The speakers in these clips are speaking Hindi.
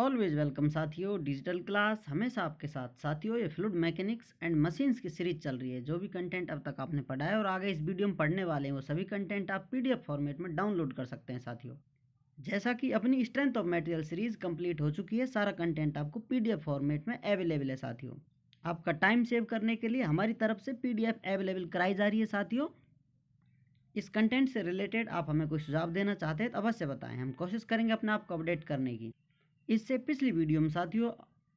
ऑलवेज वेलकम साथियों डिजिटल क्लास हमेशा आपके साथ साथियों ये फ्लूड मैकेनिक्स एंड मशीन्स की सीरीज चल रही है जो भी कंटेंट अब तक आपने पढ़ा है और आगे इस वीडियो में पढ़ने वाले हैं वो सभी कंटेंट आप पीडीएफ फॉर्मेट में डाउनलोड कर सकते हैं साथियों जैसा कि अपनी strength of material series complete हो चुकी है सारा कंटेंट आपको पी फॉर्मेट में अवेलेबल है साथियों आपका टाइम सेव करने के लिए हमारी तरफ से पी अवेलेबल कराई जा रही है साथियों इस कंटेंट से रिलेटेड आप हमें कोई सुझाव देना चाहते हैं तो अवश्य बताएं हम कोशिश करेंगे अपने आप को अपडेट करने की इससे पिछली वीडियो में साथियों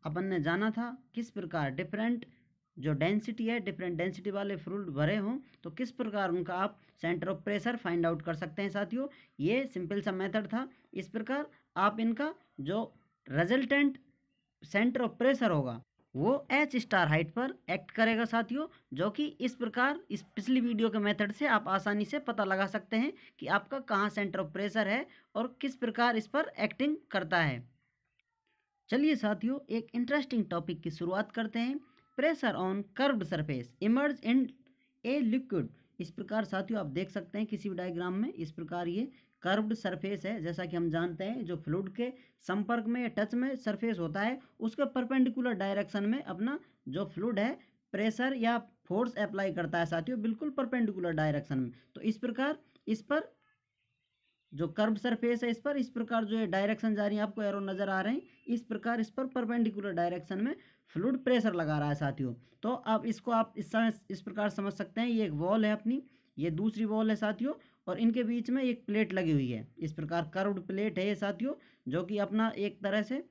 अपन ने जाना था किस प्रकार डिफरेंट जो डेंसिटी है डिफरेंट डेंसिटी वाले फ्रूट भरे हों तो किस प्रकार उनका आप centre of pressure find out कर सकते हैं साथियों ये सिंपल सा मेथड था इस प्रकार आप इनका जो रिजल्टेंट सेंटर ऑफ प्रेशर होगा वो एच स्टार हाइट पर एक्ट करेगा साथियों जो कि इस प्रकार इस पिछली वीडियो के मेथड से आप आसानी से पता लगा सकते हैं कि आपका कहाँ सेंटर ऑफ प्रेशर है और किस प्रकार इस पर एक्टिंग करता है चलिए साथियों एक इंटरेस्टिंग टॉपिक की शुरुआत करते हैं pressure on curved surface immerse in a liquid इस प्रकार साथियों आप देख सकते हैं किसी भी डायग्राम में इस प्रकार ये कर्व्ड सरफेस है जैसा कि हम जानते हैं जो फ्लूड के संपर्क में या टच में सरफेस होता है उसके परपेंडिकुलर डायरेक्शन में अपना जो फ्लूड है प्रेशर या फोर्स अप्लाई करता है साथियों बिल्कुल परपेंडिकुलर डायरेक्शन में तो इस प्रकार इस पर जो कर्व सरफेस है इस पर इस प्रकार जो है डायरेक्शन जा रही है आपको एरो नजर आ रहे हैं इस प्रकार इस पर परपेंडिकुलर डायरेक्शन में फ्लूड प्रेशर लगा रहा है साथियों तो अब इसको आप इस इस प्रकार समझ सकते हैं ये एक वॉल है अपनी ये दूसरी वॉल है साथियों और इनके बीच में एक प्लेट लगी हुई है इस प्रकार कर्व्ड प्लेट है ये साथियों जो कि अपना एक तरह से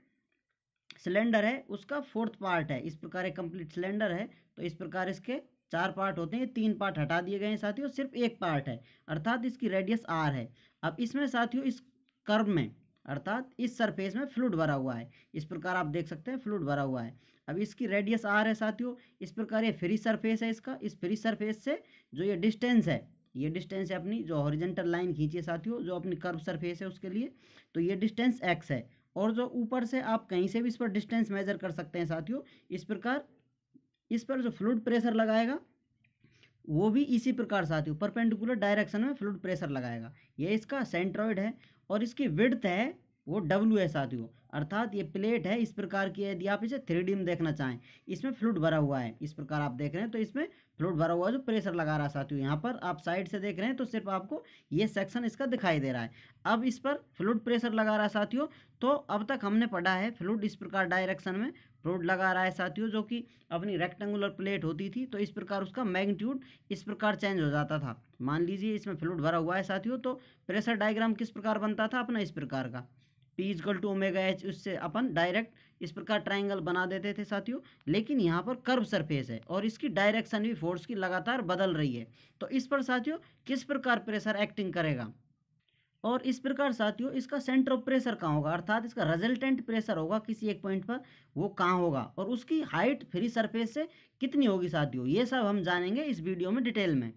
सिलेंडर है उसका फोर्थ पार्ट है इस प्रकार एक कंप्लीट सिलेंडर है तो इस प्रकार इसके चार पार्ट होते हैं तीन पार्ट हटा दिए गए हैं साथियों सिर्फ एक पार्ट है अर्थात इसकी रेडियस आर है अब इसमें साथियों इस कर्व में अर्थात इस सरफेस में फ्लूड भरा हुआ है इस प्रकार आप देख सकते हैं फ्लूड भरा हुआ है अब इसकी रेडियस आर है साथियों इस प्रकार ये फ्री सरफेस है इसका इस फ्री सरफेस से जो ये डिस्टेंस है ये डिस्टेंस है अपनी जो हॉरिजेंटल लाइन खींची है साथियों जो अपनी कर्व सरफेस है उसके लिए तो ये डिस्टेंस एक्स है और जो ऊपर से आप कहीं से भी इस पर डिस्टेंस मेजर कर सकते हैं साथियों इस प्रकार इस पर जो फ्लूड प्रेशर लगाएगा वो भी इसी प्रकार से आती है परपेंडिकुलर डायरेक्शन में फ्लूड प्रेशर लगाएगा ये इसका सेंट्रॉइड है और इसकी विड्थ है वो डब्ल्यू है साथियों अर्थात ये प्लेट है इस प्रकार की यदि आप इसे थ्री में देखना चाहें इसमें फ्लूड भरा हुआ है इस प्रकार आप देख रहे हैं तो इसमें फ्लूड भरा हुआ जो प्रेशर लगा रहा है साथियों यहाँ पर आप साइड से देख रहे हैं तो सिर्फ आपको ये सेक्शन इसका दिखाई दे रहा है अब इस पर फ्लूड प्रेशर लगा रहा है साथियों तो अब तक हमने पढ़ा है फ्लूड इस प्रकार डायरेक्शन में रोड लगा रहा है साथियों जो कि अपनी रेक्टेंगुलर प्लेट होती थी तो इस प्रकार उसका मैग्नीट्यूड इस प्रकार चेंज हो जाता था मान लीजिए इसमें फ्लूड भरा हुआ है साथियों तो प्रेशर डायग्राम किस प्रकार बनता था अपना इस प्रकार का P is equal to omega H उससे अपन डायरेक्ट इस प्रकार ट्राइंगल बना देते थे साथियों लेकिन यहाँ पर कर्व सरफेस है और इसकी डायरेक्शन भी फोर्स की लगातार बदल रही है तो इस पर साथियों किस प्रकार प्रेशर एक्टिंग करेगा और इस प्रकार साथियों इसका सेंटर ऑफ प्रेशर कहाँ होगा अर्थात इसका रिजल्टेंट प्रेशर होगा किसी एक पॉइंट पर वो कहाँ होगा और उसकी हाइट फ्री सरफेस से कितनी होगी साथियों ये सब हम जानेंगे इस वीडियो में डिटेल में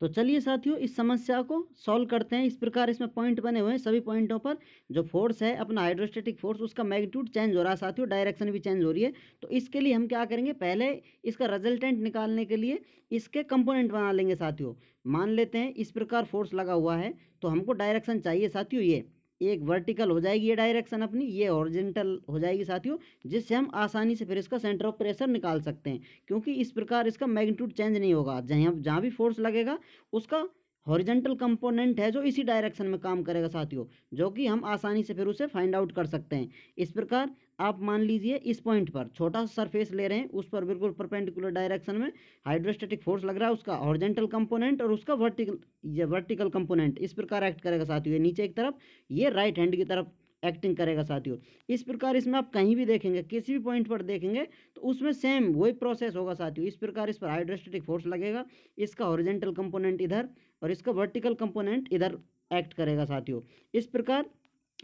तो चलिए साथियों इस समस्या को सॉल्व करते हैं इस प्रकार इसमें पॉइंट बने हुए हैं सभी पॉइंटों पर जो फोर्स है अपना हाइड्रोस्टेटिक फोर्स उसका मैग्नीट्यूड चेंज हो रहा है साथियों डायरेक्शन भी चेंज हो रही है तो इसके लिए हम क्या करेंगे पहले इसका रिजल्टेंट निकालने के लिए इसके कंपोनेंट बना लेंगे साथियों मान लेते हैं इस प्रकार फोर्स लगा हुआ है तो हमको डायरेक्शन चाहिए साथियों ये एक वर्टिकल हो जाएगी ये डायरेक्शन अपनी ये ओरिजेंटल हो जाएगी साथियों जिससे हम आसानी से फिर इसका सेंटर ऑफ प्रेशर निकाल सकते हैं क्योंकि इस प्रकार इसका मैग्नीट्यूड चेंज नहीं होगा जहाँ जहाँ भी फोर्स लगेगा उसका हॉरिजेंटल कंपोनेंट है जो इसी डायरेक्शन में काम करेगा साथियों जो कि हम आसानी से फिर उसे फाइंड आउट कर सकते हैं इस प्रकार आप मान लीजिए इस पॉइंट पर छोटा सा सरफेस ले रहे हैं उस पर बिल्कुल परपेंडिकुलर डायरेक्शन में हाइड्रोस्टेटिक फोर्स लग रहा है उसका हॉरिजेंटल कंपोनेंट और उसका वर्टिकल ये वर्टिकल कंपोनेंट इस प्रकार एक्ट करेगा साथियों नीचे एक तरफ ये राइट हैंड की तरफ एक्टिंग करेगा साथियों इस प्रकार इसमें आप कहीं भी देखेंगे किसी भी पॉइंट पर देखेंगे तो उसमें सेम वही प्रोसेस होगा साथियों इस प्रकार इस पर हाइड्रोस्टेटिक फोर्स लगेगा इसका हॉरिजेंटल कंपोनेंट इधर और इसका वर्टिकल कंपोनेंट इधर एक्ट करेगा साथियों इस प्रकार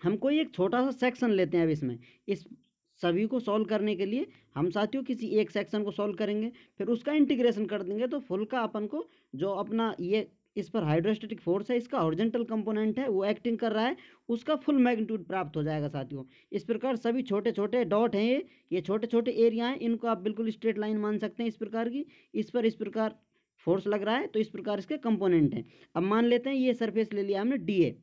हम कोई एक छोटा सा सेक्शन लेते हैं अब इसमें इस सभी को सॉल्व करने के लिए हम साथियों किसी एक सेक्शन को सॉल्व करेंगे फिर उसका इंटीग्रेशन कर देंगे तो फुल का अपन को जो अपना ये इस पर हाइड्रोस्टेटिक फोर्स है इसका ऑरिजेंटल कंपोनेंट है वो एक्टिंग कर रहा है उसका फुल मैग्नीट्यूड प्राप्त हो जाएगा साथियों इस प्रकार सभी छोटे छोटे डॉट हैं ये ये छोटे छोटे एरिया हैं इनको आप बिल्कुल स्ट्रेट लाइन मान सकते हैं इस प्रकार की इस पर इस प्रकार फोर्स लग रहा है तो इस प्रकार इसके कंपोनेंट हैं अब मान लेते हैं ये सरफेस ले लिया हमने डी ए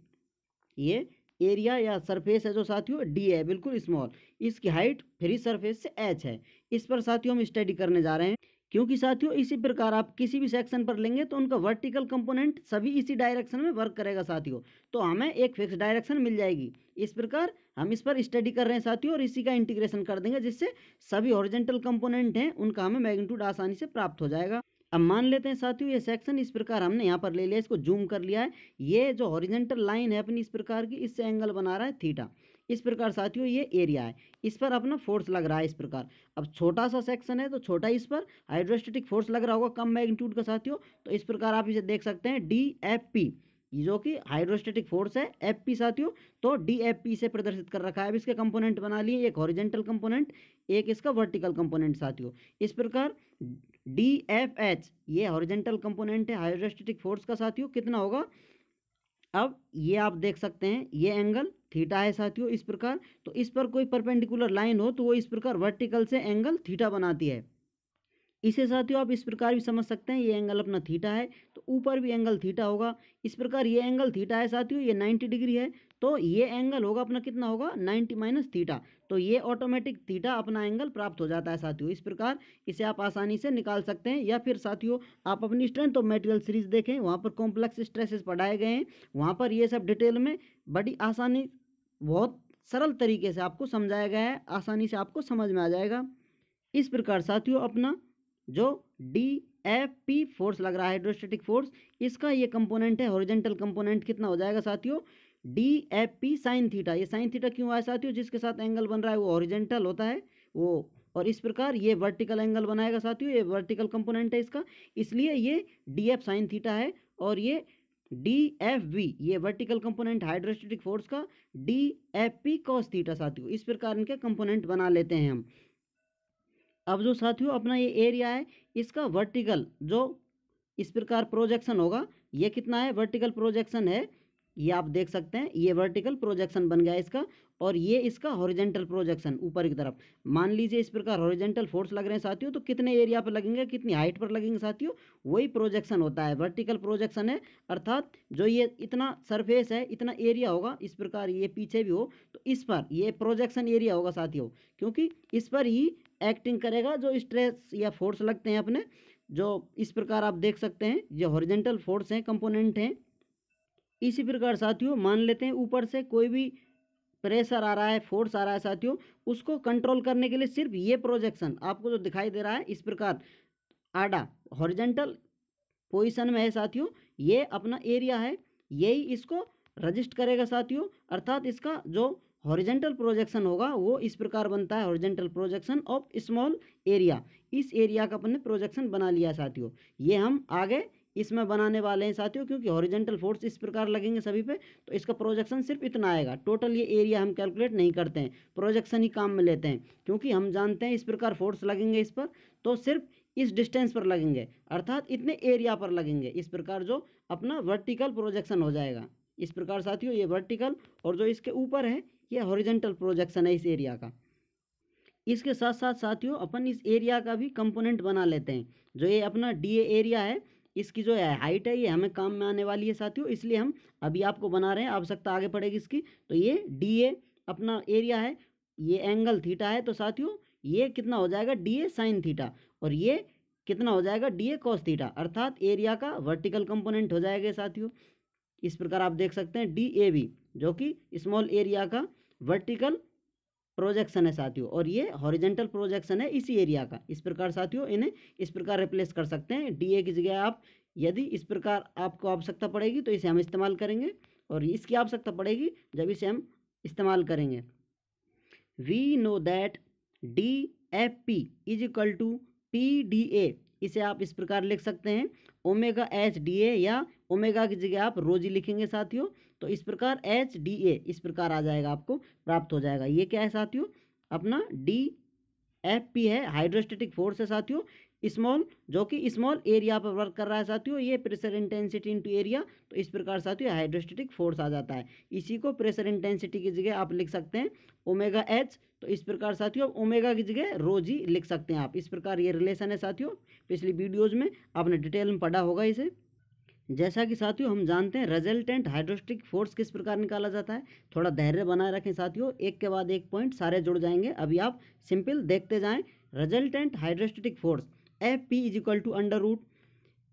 ये एरिया या सरफेस है जो साथियों डी है बिल्कुल स्मॉल इसकी हाइट फ्री सरफेस से एच है इस पर साथियों हम स्टडी करने जा रहे हैं क्योंकि साथियों इसी प्रकार आप किसी भी सेक्शन पर लेंगे तो उनका वर्टिकल कंपोनेंट सभी इसी डायरेक्शन में वर्क करेगा साथियों तो हमें एक फिक्स डायरेक्शन मिल जाएगी इस प्रकार हम इस पर स्टडी कर रहे हैं साथियों और इसी का इंटीग्रेशन कर देंगे जिससे सभी ओरिजेंटल कंपोनेंट हैं उनका हमें मैग्नीट्यूड आसानी से प्राप्त हो जाएगा अब मान लेते हैं साथियों ये सेक्शन इस प्रकार हमने यहाँ पर ले लिया इसको जूम कर लिया है ये जो हॉरिजेंटल लाइन है अपनी इस प्रकार की इससे एंगल बना रहा है थीटा इस प्रकार साथियों ये एरिया है इस पर अपना फोर्स लग रहा है इस प्रकार अब छोटा सा सेक्शन है तो छोटा इस पर हाइड्रोस्टेटिक फोर्स लग रहा होगा कम मैग्नीट्यूड का साथियों तो इस प्रकार आप इसे देख सकते हैं डी एफ पी जो कि हाइड्रोस्टेटिक फोर्स है एफ पी साथियों तो डी एफ पी से प्रदर्शित कर रखा है अब इसके कंपोनेंट बना लिए एक हॉरिजेंटल कंपोनेंट एक इसका वर्टिकल कंपोनेंट साथियों इस प्रकार डी एफ एच ये हॉरिजेंटल कंपोनेंट है हाइड्रोस्टेटिक फोर्स का साथियों कितना होगा अब ये आप देख सकते हैं ये एंगल थीटा है साथियों इस प्रकार तो इस पर कोई परपेंडिकुलर लाइन हो तो वो इस प्रकार वर्टिकल से एंगल थीटा बनाती है इसे साथियों आप इस प्रकार भी समझ सकते हैं ये एंगल अपना थीटा है तो ऊपर भी एंगल थीटा होगा इस प्रकार ये एंगल थीटा है साथियों ये 90 डिग्री है तो ये एंगल होगा अपना कितना होगा 90 माइनस थीटा तो ये ऑटोमेटिक थीटा अपना एंगल प्राप्त हो जाता है साथियों इस प्रकार इसे आप आसानी से निकाल सकते हैं या फिर साथियों आप अपनी स्ट्रेंथ ऑफ मेटेरियल सीरीज देखें वहाँ पर कॉम्प्लेक्स स्ट्रेसेस पढ़ाए गए हैं वहाँ पर ये सब डिटेल में बड़ी आसानी बहुत सरल तरीके से आपको समझाया गया है आसानी से आपको समझ में आ जाएगा इस प्रकार साथियों अपना जो डी एफ पी फोर्स लग रहा है हाइड्रोस्टेटिक फोर्स इसका ये कंपोनेंट है हॉरिजेंटल कंपोनेंट कितना हो जाएगा साथियों D F P sine theta ये साइन थीटा क्यों आया साथियों जिसके साथ एंगल बन रहा है वो हॉरिजेंटल होता है वो और इस प्रकार ये वर्टिकल एंगल बनाएगा साथियों ये वर्टिकल कंपोनेंट है इसका इसलिए ये डी एफ साइन थीटा है और ये डी एफ वी ये वर्टिकल कंपोनेंट हाइड्रोस्टेटिक फोर्स का D F P cos theta साथियों इस प्रकार इनके कंपोनेंट बना लेते हैं हम अब जो साथियों अपना ये एरिया है इसका वर्टिकल जो इस प्रकार प्रोजेक्शन होगा ये कितना है वर्टिकल प्रोजेक्शन है ये आप देख सकते हैं ये वर्टिकल प्रोजेक्शन बन गया इसका और ये इसका हॉरिजेंटल प्रोजेक्शन ऊपर की तरफ मान लीजिए इस प्रकार हॉरिजेंटल फोर्स लग रहे हैं साथियों तो कितने एरिया पर लगेंगे कितनी हाइट पर लगेंगे साथियों वही प्रोजेक्शन होता है वर्टिकल प्रोजेक्शन है अर्थात जो ये इतना सरफेस है इतना एरिया होगा इस प्रकार ये पीछे भी हो तो इस पर ये प्रोजेक्शन एरिया होगा साथियों क्योंकि इस पर ही एक्टिंग करेगा जो स्ट्रेस या फोर्स लगते हैं अपने जो इस प्रकार आप देख सकते हैं जो हॉरिजेंटल फोर्स हैं कंपोनेंट हैं इसी प्रकार साथियों मान लेते हैं ऊपर से कोई भी प्रेशर आ रहा है फोर्स आ रहा है साथियों उसको कंट्रोल करने के लिए सिर्फ ये प्रोजेक्शन आपको जो दिखाई दे रहा है इस प्रकार आडा हॉरिजेंटल पोजिशन में है साथियों ये अपना एरिया है यही इसको रजिस्ट करेगा साथियों अर्थात इसका जो हॉरिजेंटल प्रोजेक्शन होगा वो इस प्रकार बनता है horizontal projection of small area इस एरिया का अपन ने प्रोजेक्शन बना लिया साथियों ये हम आगे इसमें बनाने वाले हैं साथियों क्योंकि हॉरिजेंटल फोर्स इस प्रकार लगेंगे सभी पे तो इसका प्रोजेक्शन सिर्फ इतना आएगा टोटल ये एरिया हम कैलकुलेट नहीं करते हैं प्रोजेक्शन ही काम में लेते हैं क्योंकि हम जानते हैं इस प्रकार फोर्स लगेंगे इस पर तो सिर्फ इस डिस्टेंस पर लगेंगे अर्थात इतने एरिया पर लगेंगे इस प्रकार जो अपना वर्टिकल प्रोजेक्शन हो जाएगा इस प्रकार साथियों ये वर्टिकल और जो इसके ऊपर है ये हॉरिजेंटल प्रोजेक्शन है इस एरिया का इसके साथ साथ साथियों अपन इस एरिया का भी कंपोनेंट बना लेते हैं जो ये अपना डी एरिया है इसकी जो है हाइट है ये हमें काम में आने वाली है साथियों इसलिए हम अभी आपको बना रहे हैं आवश्यकता आगे पड़ेगी इसकी तो ये डी ए अपना एरिया है ये एंगल थीटा है तो साथियों ये कितना हो जाएगा डी ए साइन थीटा और ये कितना हो जाएगा डी ए कॉस थीटा अर्थात एरिया का वर्टिकल कंपोनेंट हो जाएगा साथियों इस प्रकार आप देख सकते हैं डी ए बी जो कि स्मॉल एरिया का वर्टिकल प्रोजेक्शन है साथियों और ये हॉरिजेंटल प्रोजेक्शन है इसी एरिया का इस प्रकार साथियों इन्हें इस प्रकार रिप्लेस कर सकते हैं डी ए की जगह आप यदि इस प्रकार आपको आवश्यकता पड़ेगी तो इसे हम इस्तेमाल करेंगे और इसकी आवश्यकता पड़ेगी जब इसे हम इस्तेमाल करेंगे we know that D F P is equal to P D A इसे आप इस प्रकार लिख सकते हैं ओमेगा एच डी ए या ओमेगा की जगह आप रोजी लिखेंगे साथियों तो इस प्रकार एच डी ए इस प्रकार आ जाएगा आपको प्राप्त हो जाएगा ये क्या है साथियों अपना डी एफ पी है हाइड्रोस्टेटिक फोर्स है साथियों स्मॉल जो कि स्मॉल एरिया पर वर्क कर रहा है साथियों ये प्रेशर इंटेंसिटी इनटू एरिया तो इस प्रकार साथियों हाइड्रोस्टेटिक फोर्स आ जाता है इसी को प्रेशर इंटेंसिटी की जगह आप लिख सकते हैं ओमेगा एच तो इस प्रकार साथियों आप ओमेगा की जगह रोजी लिख सकते हैं आप इस प्रकार ये रिलेशन है साथियों पिछली वीडियोज़ में आपने डिटेल में पढ़ा होगा इसे जैसा कि साथियों हम जानते हैं रेजल्टेंट हाइड्रोस्टिक फोर्स किस प्रकार निकाला जाता है थोड़ा धैर्य बनाए रखें साथियों एक के बाद एक पॉइंट सारे जुड़ जाएंगे अभी आप सिंपल देखते जाएं resultant hydrostatic force F P is equal to under root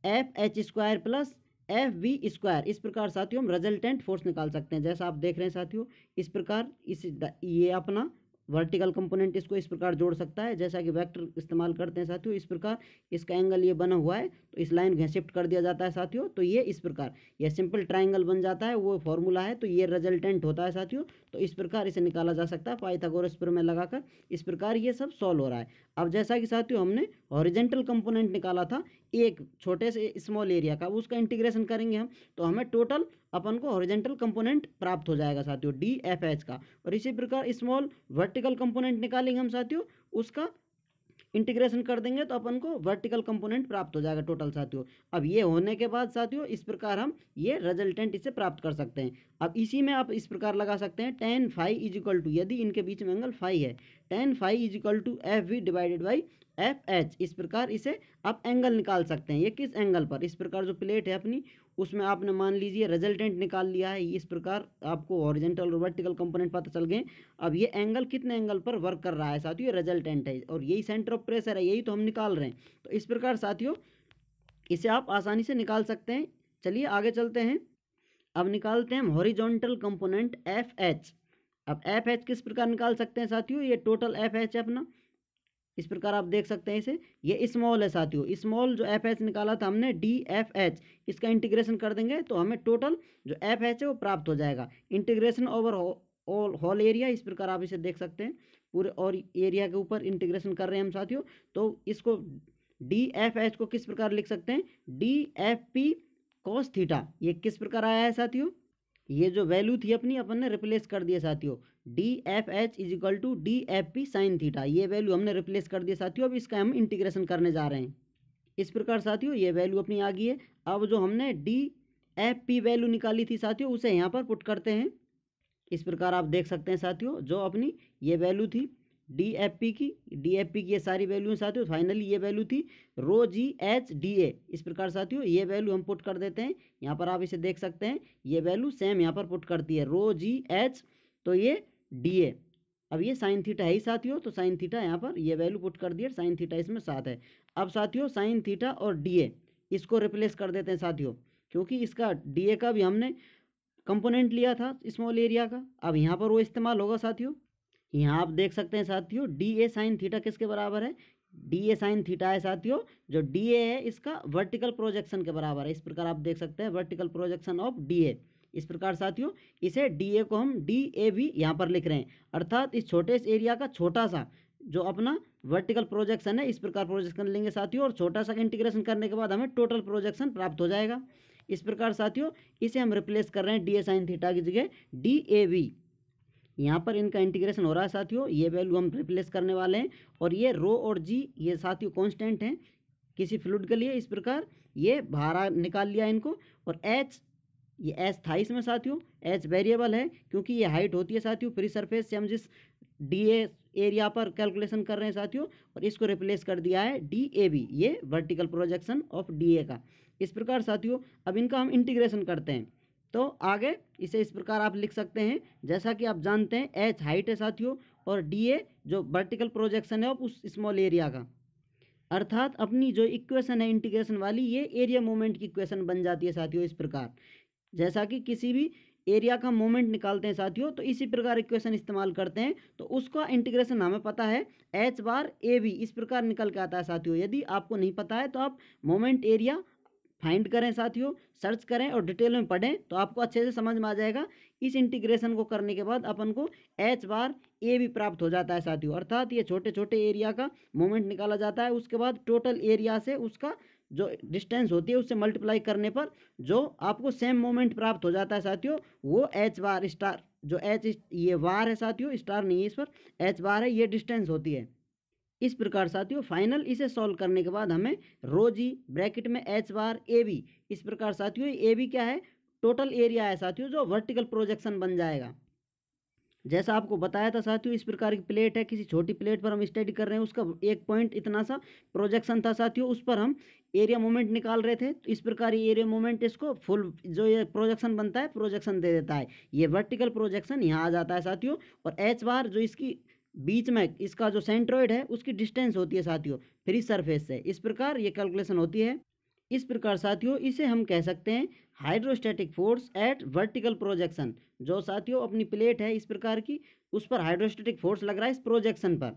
F H square plus F V square इस प्रकार साथियों हम रेजल्टेंट फोर्स निकाल सकते हैं जैसा आप देख रहे हैं साथियों इस प्रकार इस ये अपना वर्टिकल कंपोनेंट इसको इस प्रकार जोड़ सकता है जैसा कि वेक्टर इस्तेमाल करते हैं साथियों इस प्रकार इसका एंगल ये बना हुआ है तो इस लाइन में शिफ्ट कर दिया जाता है साथियों तो ये इस प्रकार ये सिंपल ट्राइंगल बन जाता है वो फॉर्मूला है तो ये रिजल्टेंट होता है साथियों तो इस प्रकार इसे निकाला जा सकता है पाइथागोरस पर में लगाकर इस प्रकार ये सब सॉल्व हो रहा है अब जैसा कि साथियों हमने ऑरिजेंटल कंपोनेंट निकाला था एक छोटे से स्मॉल एरिया का उसका इंटीग्रेशन करेंगे हम तो हमें टोटल अपन को हॉरिजेंटल कंपोनेंट प्राप्त हो जाएगा साथियों डी एफ एच का और इसी प्रकार स्मॉल वर्टिकल कंपोनेंट निकालेंगे हम साथियों उसका इंटीग्रेशन कर देंगे तो अपन को वर्टिकल कंपोनेंट प्राप्त हो जाएगा टोटल साथियों अब ये होने के बाद साथियों इस प्रकार हम ये रिजल्टेंट इसे प्राप्त कर सकते हैं अब इसी में आप इस प्रकार लगा सकते हैं tan phi is equal to यदि इनके बीच में एंगल फाइव है tan phi is equal to F V divided by F H इस प्रकार इसे आप एंगल निकाल सकते हैं ये किस एंगल पर इस प्रकार जो प्लेट है अपनी उसमें आपने मान लीजिए रिजल्टेंट निकाल लिया है इस प्रकार आपको हॉरिजेंटल और वर्टिकल कंपोनेंट पता चल गए अब ये एंगल कितने एंगल पर वर्क कर रहा है साथियों रिजल्टेंट है और यही सेंटर ऑफ प्रेशर है यही तो हम निकाल रहे हैं तो इस प्रकार साथियों इसे आप आसानी से निकाल सकते हैं चलिए आगे चलते हैं अब निकालते हैं हॉरिजोनटल कंपोनेंट एफ एच अब एफ एच किस प्रकार निकाल सकते हैं साथियों ये टोटल एफ एच है अपना इस प्रकार आप देख सकते हैं इसे ये स्मॉल है साथियों स्मॉल जो एफ एच निकाला था हमने डी एफ एच इसका इंटीग्रेशन कर देंगे तो हमें टोटल जो एफ एच है वो प्राप्त हो जाएगा integration over all whole area इस प्रकार आप इसे देख सकते हैं पूरे और एरिया के ऊपर इंटीग्रेशन कर रहे हैं हम साथियों तो इसको डी एफ एच को किस प्रकार लिख सकते हैं D F P cos theta ये किस प्रकार आया है साथियों ये जो वैल्यू थी अपनी अपन ने रिप्लेस कर दिया साथियों D F H is equal to D F P sine theta ये वैल्यू हमने रिप्लेस कर दिया साथियों अब इसका हम इंटीग्रेशन करने जा रहे हैं इस प्रकार साथियों ये वैल्यू अपनी आ गई है अब जो हमने डी एफ पी वैल्यू निकाली थी साथियों उसे यहाँ पर पुट करते हैं इस प्रकार आप देख सकते हैं साथियों जो अपनी ये वैल्यू थी डी एफ पी की डी एफ पी की ये सारी वैल्यू साथियों फाइनली ये वैल्यू थी रो जी एच डी ए इस प्रकार साथियों ये वैल्यू हम पुट कर देते हैं यहाँ पर आप इसे देख सकते हैं ये वैल्यू सेम यहाँ पर पुट करती है रो जी एच तो ये डी ए अब ये साइन थीटा है ही साथियों तो साइन थीटा यहाँ पर ये वैल्यू पुट कर दिया साइन थीटा इसमें सात है अब साथियों साइन थीटा और डी ए इसको रिप्लेस कर देते हैं साथियों क्योंकि इसका डी ए का भी हमने कंपोनेंट लिया था स्मॉल एरिया का अब यहाँ पर वो इस्तेमाल होगा साथियों यहाँ आप देख सकते हैं साथियों डी ए साइन थीटा किसके बराबर है डी ए साइन थीटा है साथियों जो डी ए है इसका वर्टिकल प्रोजेक्शन के बराबर है इस प्रकार आप देख सकते हैं vertical projection of D A इस प्रकार साथियों इसे डी ए को हम डी ए भी यहाँ पर लिख रहे हैं अर्थात इस छोटे इस एरिया का छोटा सा जो अपना वर्टिकल प्रोजेक्शन है इस प्रकार प्रोजेक्शन लेंगे साथियों और छोटा सा इंटीग्रेशन करने के बाद हमें टोटल प्रोजेक्शन प्राप्त हो जाएगा इस प्रकार साथियों इसे हम रिप्लेस कर रहे हैं डी ए साइन थीटा की जगह डी ए वी यहाँ पर इनका इंटीग्रेशन हो रहा है साथियों ये वैल्यू हम रिप्लेस करने वाले हैं और ये रो और जी ये साथियों कॉन्स्टेंट हैं किसी फ्लूड के लिए इस प्रकार ये भारा निकाल लिया इनको और एच ये एच था इसमें साथियों एच वेरिएबल है क्योंकि ये हाइट होती है साथियों फ्री सरफेस से हम जिस डी ए एरिया पर कैलकुलेशन कर रहे हैं साथियों और इसको रिप्लेस कर दिया है डी ए बी ये vertical projection of D A का इस प्रकार साथियों अब इनका हम इंटीग्रेशन करते हैं तो आगे इसे इस प्रकार आप लिख सकते हैं जैसा कि आप जानते हैं एच हाइट है साथियों और डी ए जो वर्टिकल प्रोजेक्शन है उस स्मॉल एरिया का अर्थात अपनी जो इक्वेशन है इंटीग्रेशन वाली ये एरिया मोमेंट की इक्वेशन बन जाती है साथियों इस प्रकार जैसा कि किसी भी एरिया का मोमेंट निकालते हैं साथियों तो इसी प्रकार इक्वेशन इस्तेमाल करते हैं तो उसका इंटीग्रेशन हमें पता है एच बार ए बी इस प्रकार निकल के आता है साथियों यदि आपको नहीं पता है तो आप मोमेंट एरिया फाइंड करें साथियों सर्च करें और डिटेल में पढ़ें तो आपको अच्छे से समझ में आ जाएगा इस इंटीग्रेशन को करने के बाद अपन को एच बार ए भी प्राप्त हो जाता है साथियों अर्थात ये छोटे छोटे एरिया का मोमेंट निकाला जाता है उसके बाद टोटल एरिया से उसका जो डिस्टेंस होती है उससे मल्टीप्लाई करने पर जो आपको सेम मोमेंट प्राप्त हो जाता है साथियों वो एच बार स्टार जो एच ये वार है साथियों स्टार नहीं है इस पर एच बार है ये डिस्टेंस होती है इस प्रकार साथियों फाइनल इसे सॉल्व करने के बाद हमें रोजी ब्रैकेट में एच बार ए बी इस प्रकार साथियों ए बी क्या है टोटल एरिया है साथियों जो वर्टिकल प्रोजेक्शन बन जाएगा जैसा आपको बताया था साथियों इस प्रकार की प्लेट है किसी छोटी प्लेट पर हम स्टडी कर रहे हैं उसका एक पॉइंट इतना सा प्रोजेक्शन था साथियों उस पर हम एरिया मोमेंट निकाल रहे थे तो इस प्रकार ये एरिया मोमेंट इसको फुल जो ये प्रोजेक्शन बनता है प्रोजेक्शन दे देता है ये वर्टिकल प्रोजेक्शन यहाँ आ जाता है साथियों और एच बार जो इसकी बीच में इसका जो सेंट्रोइड है उसकी डिस्टेंस होती है साथियों फ्री सरफेस से इस प्रकार ये कैलकुलेशन होती है इस प्रकार साथियों इसे हम कह सकते हैं hydrostatic force at vertical projection जो साथियों अपनी प्लेट है इस प्रकार की उस पर हाइड्रोस्टैटिक फोर्स लग रहा है इस प्रोजेक्शन पर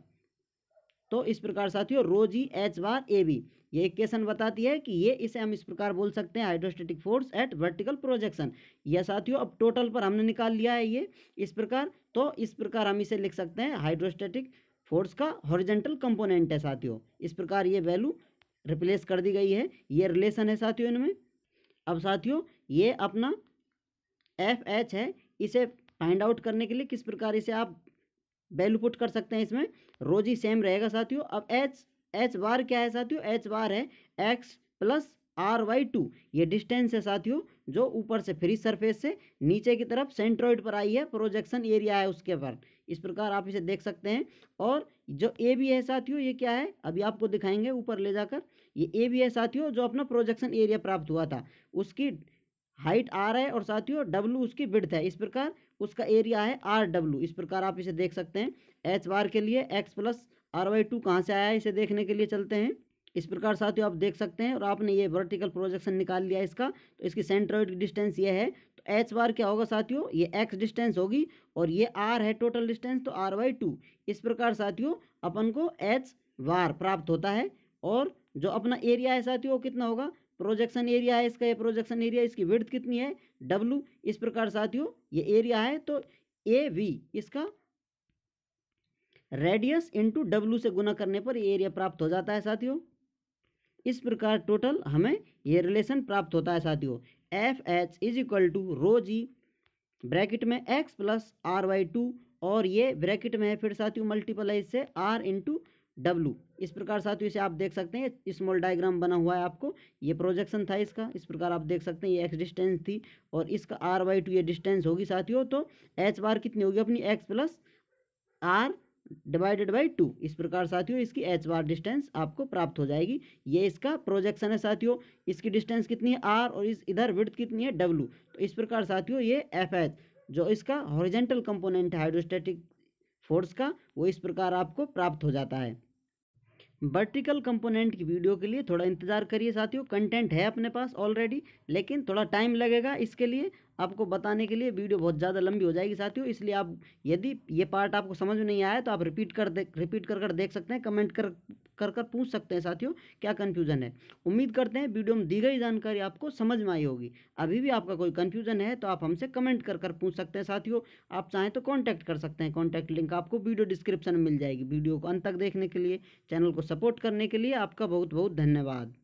तो इस प्रकार साथियों rho G H bar A B ये क्वेश्चन बताती है कि ये इसे हम इस प्रकार बोल सकते हैं hydrostatic force at vertical projection ये साथियों अब टोटल पर हमने निकाल लिया है ये इस प्रकार तो इस प्रकार हम इसे लिख सकते हैं हाइड्रोस्टेटिक फोर्स का हॉरिजेंटल कंपोनेंट है साथियों इस प्रकार ये वैल्यू रिप्लेस कर दी गई है ये रिलेशन है साथियों इनमें अब साथियों ये अपना एफ एच है इसे फाइंड आउट करने के लिए किस प्रकार इसे आप वैल्यू पुट कर सकते हैं इसमें रोज ही सेम रहेगा साथियों अब एच एच बार क्या है साथियों एच बार है X plus R by two ये डिस्टेंस है साथियों जो ऊपर से फ्री सरफेस से नीचे की तरफ सेंट्रॉइड पर आई है प्रोजेक्शन एरिया है उसके पर इस प्रकार आप इसे देख सकते हैं और जो ए भी है साथियों ये क्या है अभी आपको दिखाएंगे ऊपर ले जाकर ये ए भी है साथियों जो अपना प्रोजेक्शन एरिया प्राप्त हुआ था उसकी हाइट आर है और साथियों डब्लू उसकी विड्थ है इस प्रकार उसका एरिया है आर डब्ल्यू इस प्रकार आप इसे देख सकते हैं एच बार के लिए X plus R by two कहाँ से आया है इसे देखने के लिए चलते हैं इस प्रकार साथियों आप देख सकते हैं और आपने ये वर्टिकल प्रोजेक्शन निकाल लिया इसका तो इसकी सेंट्रोइड डिस्टेंस ये है तो एच बार क्या होगा साथियों ये एक्स डिस्टेंस होगी और ये आर है टोटल डिस्टेंस तो आर वाई टू इस प्रकार साथियों अपन को एच वार प्राप्त होता है और जो अपना एरिया है साथियों वो कितना होगा प्रोजेक्शन एरिया है इसका ये प्रोजेक्शन एरिया इसकी विर्थ कितनी है डब्लू इस प्रकार साथियों ये एरिया है तो ए वी इसका रेडियस इंटू डब्लू से गुना करने पर ये एरिया प्राप्त हो जाता है साथियों इस प्रकार टोटल हमें ये रिलेशन प्राप्त होता है साथियों F H is equal to rho G bracket में X plus R by two और ये ब्रैकेट में है फिर साथियों मल्टीप्लाई से आर इंटू डब्लू इस प्रकार साथियों इसे आप देख सकते हैं स्मॉल डायग्राम बना हुआ है आपको ये प्रोजेक्शन था इसका इस प्रकार आप देख सकते हैं ये एक्स डिस्टेंस थी और इसका आर बाई टू ये डिस्टेंस होगी साथियों तो एच बार कितनी होगी अपनी X plus R divided by two इस प्रकार साथियों इसकी एच बार डिस्टेंस आपको प्राप्त हो जाएगी ये इसका प्रोजेक्शन है साथियों इसकी डिस्टेंस कितनी है आर और इस इधर विड्थ कितनी है डब्लू तो इस प्रकार साथियों ये एफ एच जो इसका हॉरिजेंटल कंपोनेंट है हाइड्रोस्टेटिक फोर्स का वो इस प्रकार आपको प्राप्त हो जाता है वर्टिकल कंपोनेंट की वीडियो के लिए थोड़ा इंतज़ार करिए साथियों कंटेंट है अपने पास ऑलरेडी लेकिन थोड़ा टाइम लगेगा इसके लिए आपको बताने के लिए वीडियो बहुत ज़्यादा लंबी हो जाएगी साथियों इसलिए आप यदि ये पार्ट आपको समझ में नहीं आया तो आप रिपीट कर दे रिपीट कर कर देख सकते हैं कमेंट कर कर कर पूछ सकते हैं साथियों क्या कन्फ्यूज़न है उम्मीद करते हैं वीडियो में दी गई जानकारी आपको समझ में आई होगी अभी भी आपका कोई कन्फ्यूज़न है तो आप हमसे कमेंट कर कर पूछ सकते हैं साथियों आप चाहें तो कॉन्टैक्ट कर सकते हैं कॉन्टैक्ट लिंक आपको वीडियो डिस्क्रिप्शन में मिल जाएगी वीडियो को अंत तक देखने के लिए चैनल को सपोर्ट करने के लिए आपका बहुत बहुत धन्यवाद